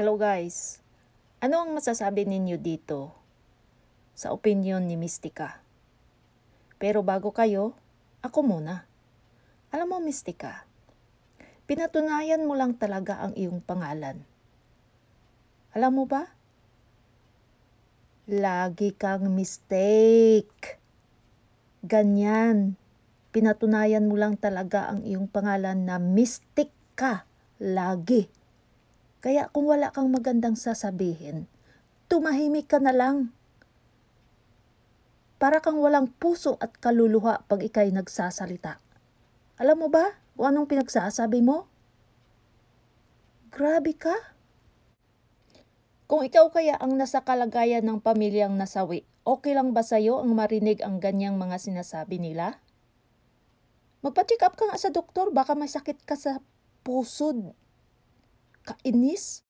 Hello guys. Ano ang masasabi ninyo dito sa opinion ni Mystica? Pero bago kayo, ako muna. Alam mo Mystica, pinatunayan mo lang talaga ang iyong pangalan. Alam mo ba? Lagi kang mistake. Ganyan. Pinatunayan mo lang talaga ang iyong pangalan na mystic ka. Lagi. Kaya kung wala kang magandang sasabihin, tumahimik ka na lang. Para kang walang puso at kaluluha pag ikay nagsasalita. Alam mo ba kung anong pinagsasabi mo? Grabe ka! Kung ikaw kaya ang nasa kalagayan ng pamilyang nasawi, okay lang ba sa'yo ang marinig ang ganyang mga sinasabi nila? Magpa-check up ka nga sa doktor, baka may sakit ka sa pusod. in Nice